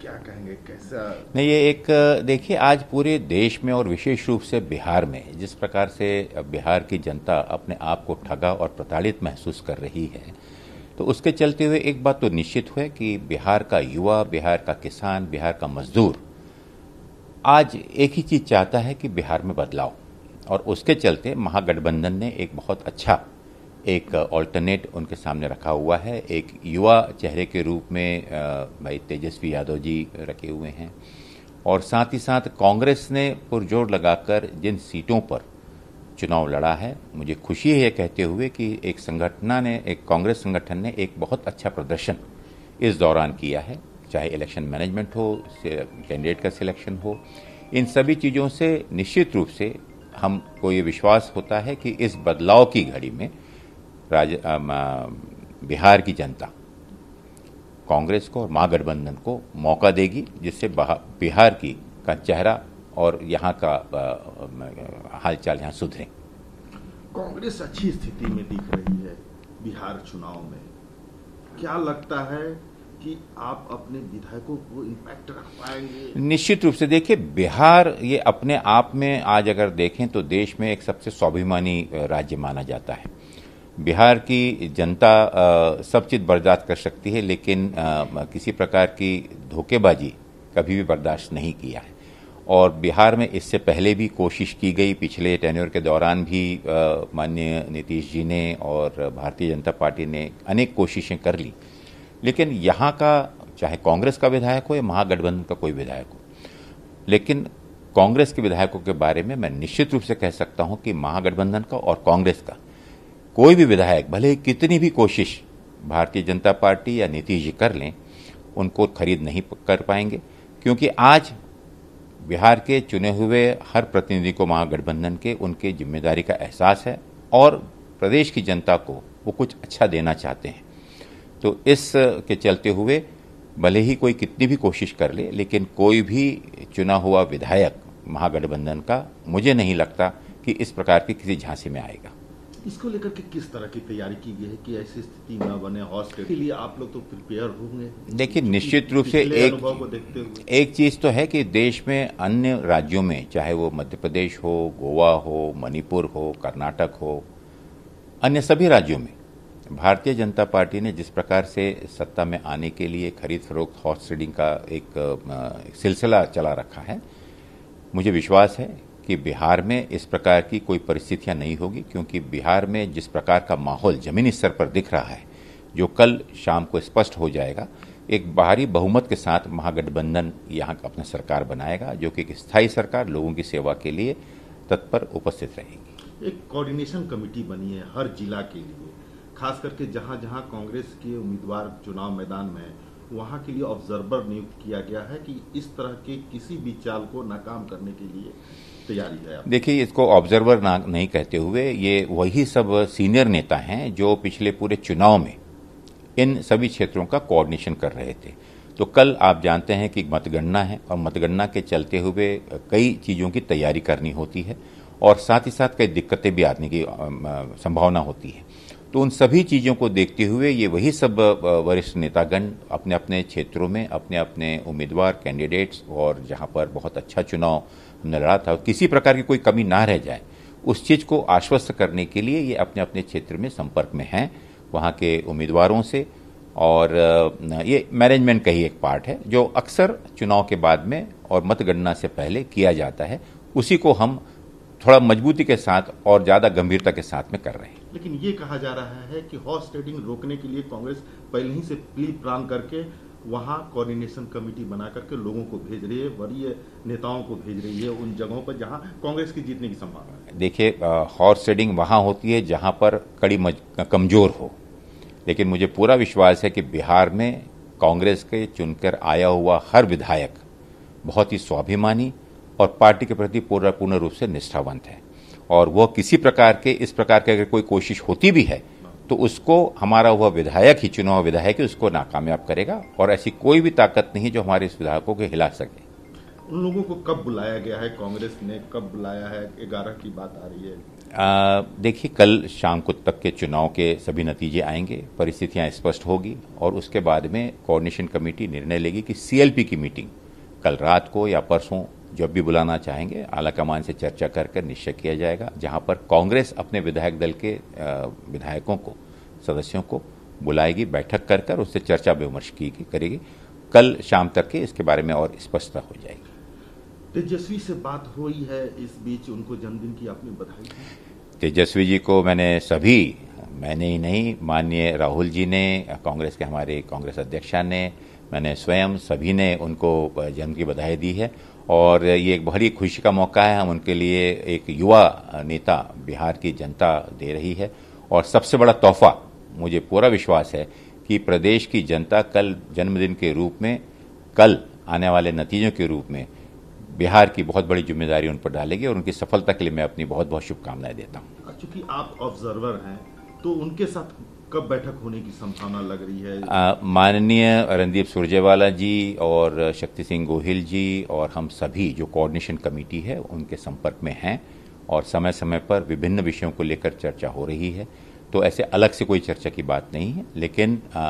क्या कहेंगे कैसा नहीं ये एक देखिए आज पूरे देश में और विशेष रूप से बिहार में जिस प्रकार से बिहार की जनता अपने आप को ठगा और प्रताड़ित महसूस कर रही है तो उसके चलते हुए एक बात तो निश्चित हुए कि बिहार का युवा बिहार का किसान बिहार का मजदूर आज एक ही चीज़ चाहता है कि बिहार में बदलाव और उसके चलते महागठबंधन ने एक बहुत अच्छा एक ऑल्टरनेट उनके सामने रखा हुआ है एक युवा चेहरे के रूप में भाई तेजस्वी यादव जी रखे हुए हैं और साथ ही साथ कांग्रेस ने पुरजोर लगाकर जिन सीटों पर चुनाव लड़ा है मुझे खुशी है यह कहते हुए कि एक संगठना ने एक कांग्रेस संगठन ने एक बहुत अच्छा प्रदर्शन इस दौरान किया है चाहे इलेक्शन मैनेजमेंट हो कैंडिडेट का सिलेक्शन हो इन सभी चीज़ों से निश्चित रूप से हमको ये विश्वास होता है कि इस बदलाव की घड़ी में राज बिहार की जनता कांग्रेस को और महागठबंधन को मौका देगी जिससे बिहार की का चेहरा और यहाँ का हालचाल यहाँ सुधरे कांग्रेस अच्छी स्थिति में दिख रही है बिहार चुनाव में क्या लगता है कि आप अपने विधायकों को इम्पैक्ट रख पाएंगे निश्चित रूप से देखिए बिहार ये अपने आप में आज अगर देखें तो देश में एक सबसे स्वाभिमानी राज्य माना जाता है बिहार की जनता सब चीज़ बर्दाश्त कर सकती है लेकिन किसी प्रकार की धोखेबाजी कभी भी बर्दाश्त नहीं किया है और बिहार में इससे पहले भी कोशिश की गई पिछले टेन्योर के दौरान भी माननीय नीतीश जी ने और भारतीय जनता पार्टी ने अनेक कोशिशें कर ली लेकिन यहाँ का चाहे कांग्रेस का विधायक हो या महागठबंधन का कोई विधायक हो लेकिन कांग्रेस के विधायकों के बारे में मैं निश्चित रूप से कह सकता हूँ कि महागठबंधन का और कांग्रेस का कोई भी विधायक भले कितनी भी कोशिश भारतीय जनता पार्टी या नीतीश जी कर लें उनको खरीद नहीं कर पाएंगे क्योंकि आज बिहार के चुने हुए हर प्रतिनिधि को महागठबंधन के उनके जिम्मेदारी का एहसास है और प्रदेश की जनता को वो कुछ अच्छा देना चाहते हैं तो इस के चलते हुए भले ही कोई कितनी भी कोशिश कर ले, लेकिन कोई भी चुना हुआ विधायक महागठबंधन का मुझे नहीं लगता कि इस प्रकार की किसी झांसी में आएगा इसको लेकर के किस तरह की तैयारी की गई है कि ऐसी स्थिति न बने हॉस्टल के लिए आप लोग तो प्रिपेयर होंगे देखिए निश्चित रूप से एक को देखते हुए एक चीज़ तो है कि देश में अन्य राज्यों में चाहे वो मध्य प्रदेश हो गोवा हो मणिपुर हो कर्नाटक हो अन्य सभी राज्यों में भारतीय जनता पार्टी ने जिस प्रकार से सत्ता में आने के लिए खरीद फरोख्त हॉर्स ट्रेडिंग का एक सिलसिला चला रखा है मुझे विश्वास है कि बिहार में इस प्रकार की कोई परिस्थितियां नहीं होगी क्योंकि बिहार में जिस प्रकार का माहौल जमीनी स्तर पर दिख रहा है जो कल शाम को स्पष्ट हो जाएगा एक बाहरी बहुमत के साथ महागठबंधन यहाँ का अपना सरकार बनाएगा जो कि एक स्थायी सरकार लोगों की सेवा के लिए तत्पर उपस्थित रहेगी एक कोऑर्डिनेशन कमेटी बनी है हर जिला के लिए खास करके जहाँ जहाँ कांग्रेस के उम्मीदवार चुनाव मैदान में है वहाँ के लिए ऑब्जर्वर नियुक्त किया गया है कि इस तरह के किसी भी चाल को नाकाम करने के लिए तैयारी है देखिए इसको ऑब्जर्वर ना नहीं कहते हुए ये वही सब सीनियर नेता हैं जो पिछले पूरे चुनाव में इन सभी क्षेत्रों का कोऑर्डिनेशन कर रहे थे तो कल आप जानते हैं कि मतगणना है और मतगणना के चलते हुए कई चीज़ों की तैयारी करनी होती है और साथ ही साथ कई दिक्कतें भी आने की संभावना होती है तो उन सभी चीज़ों को देखते हुए ये वही सब वरिष्ठ नेतागण अपने अपने क्षेत्रों में अपने अपने उम्मीदवार कैंडिडेट्स और जहाँ पर बहुत अच्छा चुनाव हमने लड़ा था किसी प्रकार की कोई कमी ना रह जाए उस चीज़ को आश्वस्त करने के लिए ये अपने अपने क्षेत्र में संपर्क में हैं वहाँ के उम्मीदवारों से और ये मैनेजमेंट का ही एक पार्ट है जो अक्सर चुनाव के बाद में और मतगणना से पहले किया जाता है उसी को हम थोड़ा मजबूती के साथ और ज्यादा गंभीरता के साथ में कर रहे हैं लेकिन ये कहा जा रहा है कि हॉर्स ट्रेडिंग रोकने के लिए कांग्रेस पहले ही से प्ली प्लान करके वहाँ कोऑर्डिनेशन कमेटी बना करके लोगों को भेज रही है वरीय नेताओं को भेज रही है उन जगहों पर जहाँ कांग्रेस की जीतने की संभावना है देखिए हॉर्स ट्रेडिंग वहाँ होती है जहाँ पर कड़ी कमजोर हो लेकिन मुझे पूरा विश्वास है कि बिहार में कांग्रेस के चुनकर आया हुआ हर विधायक बहुत ही स्वाभिमानी और पार्टी के प्रति पूरा पूर्ण रूप से निष्ठावंत है और वह किसी प्रकार के इस प्रकार की अगर कोई कोशिश होती भी है तो उसको हमारा वह विधायक ही चुनाव विधायक ही उसको नाकामयाब करेगा और ऐसी कोई भी ताकत नहीं जो हमारे इस विधायकों को हिला सके उन लोगों को कब बुलाया गया है कांग्रेस ने कब बुलाया है ग्यारह की बात आ रही है देखिए कल शाम को तक के चुनाव के सभी नतीजे आएंगे परिस्थितियां स्पष्ट होगी और उसके बाद में कोऑर्डिनेशन कमेटी निर्णय लेगी कि सीएलपी की मीटिंग कल रात को या परसों जब भी बुलाना चाहेंगे आला कमान से चर्चा कर कर निश्चय किया जाएगा जहां पर कांग्रेस अपने विधायक दल के विधायकों को सदस्यों को बुलाएगी बैठक कर कर उससे चर्चा विमर्श की करेगी कल शाम तक के इसके बारे में और स्पष्टता हो जाएगी तेजस्वी से बात हुई है इस बीच उनको जन्मदिन की आपने बधाई तेजस्वी जी को मैंने सभी मैंने ही नहीं माननीय राहुल जी ने कांग्रेस के हमारे कांग्रेस अध्यक्षा ने मैंने स्वयं सभी ने उनको जन्म की बधाई दी है और ये एक बड़ी खुशी का मौका है हम उनके लिए एक युवा नेता बिहार की जनता दे रही है और सबसे बड़ा तोहफा मुझे पूरा विश्वास है कि प्रदेश की जनता कल जन्मदिन के रूप में कल आने वाले नतीजों के रूप में बिहार की बहुत बड़ी जिम्मेदारी उन पर डालेगी और उनकी सफलता के लिए मैं अपनी बहुत बहुत शुभकामनाएं देता हूँ चूंकि आप ऑब्जर्वर हैं तो उनके साथ कब बैठक होने की संभावना लग रही है माननीय रणदीप सुरजेवाला जी और शक्ति सिंह गोहिल जी और हम सभी जो कोऑर्डिनेशन कमेटी है उनके संपर्क में हैं और समय समय पर विभिन्न विषयों को लेकर चर्चा हो रही है तो ऐसे अलग से कोई चर्चा की बात नहीं है लेकिन आ,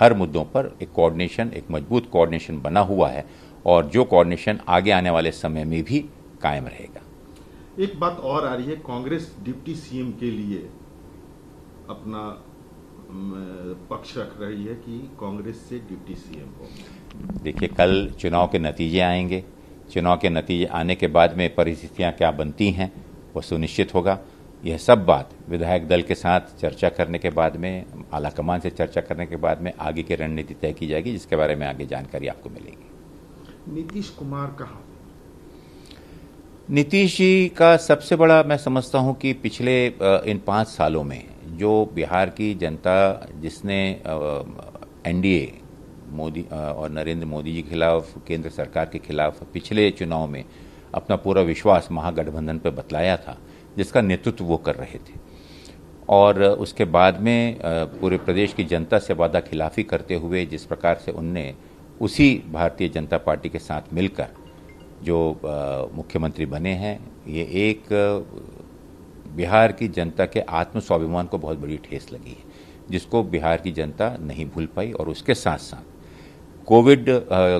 हर मुद्दों पर एक कोऑर्डिनेशन एक मजबूत कोऑर्डिनेशन बना हुआ है और जो कोऑर्डिनेशन आगे आने वाले समय में भी कायम रहेगा एक बात और आ रही है कांग्रेस डिप्टी सीएम के लिए अपना पक्ष रख रही है कि कांग्रेस से डिप्टी सीएम को देखिए कल चुनाव के नतीजे आएंगे चुनाव के नतीजे आने के बाद में परिस्थितियां क्या बनती हैं वो सुनिश्चित होगा यह सब बात विधायक दल के साथ चर्चा करने के बाद में आलाकमान से चर्चा करने के बाद में आगे की रणनीति तय की जाएगी जिसके बारे में आगे जानकारी आपको मिलेगी नीतीश कुमार कहा नीतीश जी का सबसे बड़ा मैं समझता हूं कि पिछले इन पाँच सालों में जो बिहार की जनता जिसने एनडीए मोदी और नरेंद्र मोदी जी के खिलाफ केंद्र सरकार के खिलाफ पिछले चुनाव में अपना पूरा विश्वास महागठबंधन पर बतलाया था जिसका नेतृत्व वो कर रहे थे और उसके बाद में पूरे प्रदेश की जनता से वादा खिलाफी करते हुए जिस प्रकार से उनने उसी भारतीय जनता पार्टी के साथ मिलकर जो मुख्यमंत्री बने हैं ये एक बिहार की जनता के आत्म स्वाभिमान को बहुत बड़ी ठेस लगी है जिसको बिहार की जनता नहीं भूल पाई और उसके साथ साथ कोविड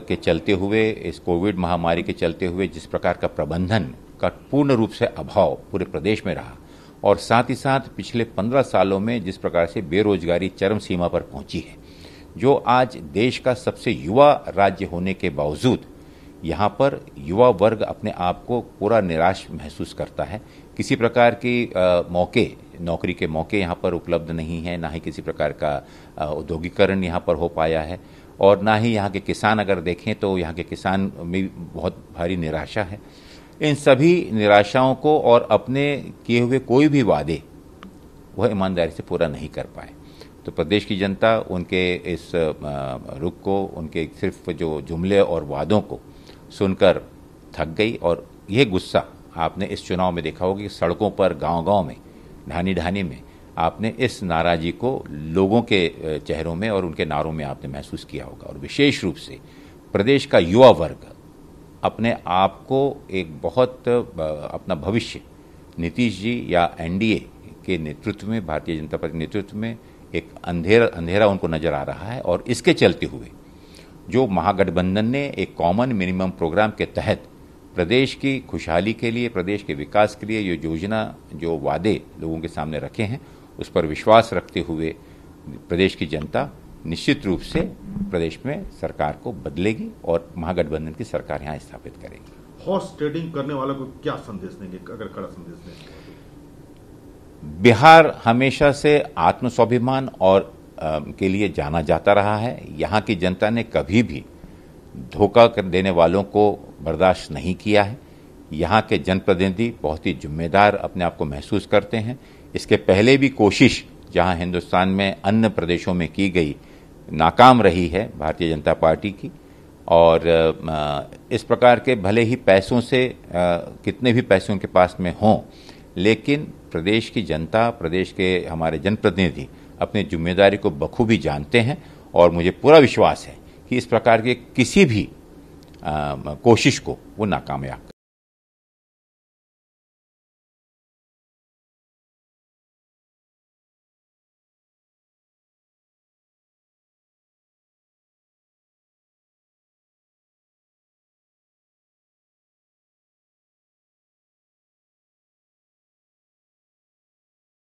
के चलते हुए इस कोविड महामारी के चलते हुए जिस प्रकार का प्रबंधन का पूर्ण रूप से अभाव पूरे प्रदेश में रहा और साथ ही साथ पिछले पंद्रह सालों में जिस प्रकार से बेरोजगारी चरम सीमा पर पहुंची है जो आज देश का सबसे युवा राज्य होने के बावजूद यहाँ पर युवा वर्ग अपने आप को पूरा निराश महसूस करता है किसी प्रकार के मौके नौकरी के मौके यहाँ पर उपलब्ध नहीं है ना ही किसी प्रकार का औद्योगिकरण यहाँ पर हो पाया है और ना ही यहाँ के किसान अगर देखें तो यहाँ के किसान में बहुत भारी निराशा है इन सभी निराशाओं को और अपने किए हुए कोई भी वादे वह ईमानदारी से पूरा नहीं कर पाए तो प्रदेश की जनता उनके इस रुख को उनके सिर्फ जो जुमले और वादों को सुनकर थक गई और यह गुस्सा आपने इस चुनाव में देखा होगा कि सड़कों पर गांव गांव में ढानी ढानी में आपने इस नाराज़गी को लोगों के चेहरों में और उनके नारों में आपने महसूस किया होगा और विशेष रूप से प्रदेश का युवा वर्ग अपने आप को एक बहुत अपना भविष्य नीतीश जी या एनडीए के नेतृत्व में भारतीय जनता पार्टी नेतृत्व में एक अंधेरा अंधेरा उनको नज़र आ रहा है और इसके चलते हुए जो महागठबंधन ने एक कॉमन मिनिमम प्रोग्राम के तहत प्रदेश की खुशहाली के लिए प्रदेश के विकास के लिए ये योजना जो वादे लोगों के सामने रखे हैं उस पर विश्वास रखते हुए प्रदेश की जनता निश्चित रूप से प्रदेश में सरकार को बदलेगी और महागठबंधन की सरकार यहाँ स्थापित करेगी हॉर्स ट्रेडिंग करने वालों को क्या संदेश देंगे अगर कड़ा संदेश देंगे बिहार हमेशा से आत्मस्वाभिमान और आ, के लिए जाना जाता रहा है यहाँ की जनता ने कभी भी धोखा कर देने वालों को बर्दाश्त नहीं किया है यहाँ के जनप्रतिनिधि बहुत ही जिम्मेदार अपने आप को महसूस करते हैं इसके पहले भी कोशिश जहाँ हिंदुस्तान में अन्य प्रदेशों में की गई नाकाम रही है भारतीय जनता पार्टी की और इस प्रकार के भले ही पैसों से कितने भी पैसों के पास में हों लेकिन प्रदेश की जनता प्रदेश के हमारे जनप्रतिनिधि अपनी जिम्मेदारी को बखूबी जानते हैं और मुझे पूरा विश्वास है कि इस प्रकार के किसी भी कोशिश को वो नाकामयाब